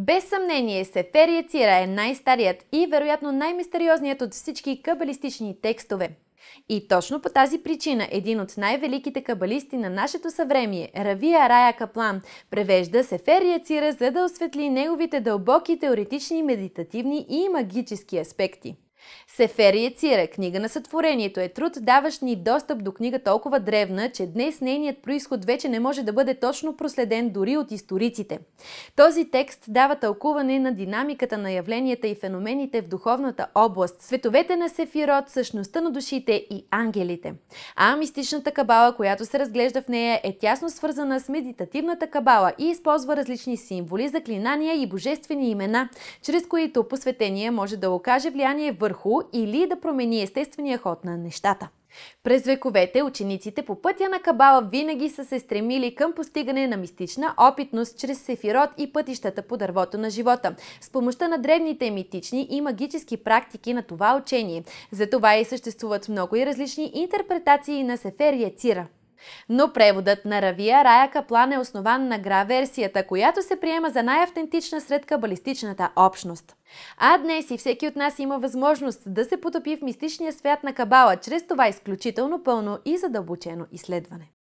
Без съмнение, Сеферия Цира е най-старият и вероятно най-мистериозният от всички кабалистични текстове. И точно по тази причина един от най-великите кабалисти на нашето съвремие, Равия Рая Каплан, превежда Сеферия Цира, за да осветли неговите дълбоки теоретични, медитативни и магически аспекти. Сеферия Цира, книга на сътворението, е труд, даващ ни достъп до книга толкова древна, че днес нейният происход вече не може да бъде точно проследен дори от историците. Този текст дава тълкуване на динамиката на явленията и феномените в духовната област, световете на Сефирот, същността на душите и ангелите. А мистичната кабала, която се разглежда в нея, е тясно свързана с медитативната кабала и използва различни символи, заклинания и божествени имена, чрез които посветение може да окаже влияние върху върху или да промени естествения ход на нещата. През вековете учениците по пътя на Кабала винаги са се стремили към постигане на мистична опитност чрез сефирот и пътищата по дървото на живота, с помощта на древните митични и магически практики на това учение. Затова и съществуват много и различни интерпретации на Сефер Яцира – но преводът на Равия Рая Каплан е основан на гра-версията, която се приема за най-автентична сред кабалистичната общност. А днес и всеки от нас има възможност да се потопи в мистичния свят на Кабала чрез това изключително пълно и задълбочено изследване.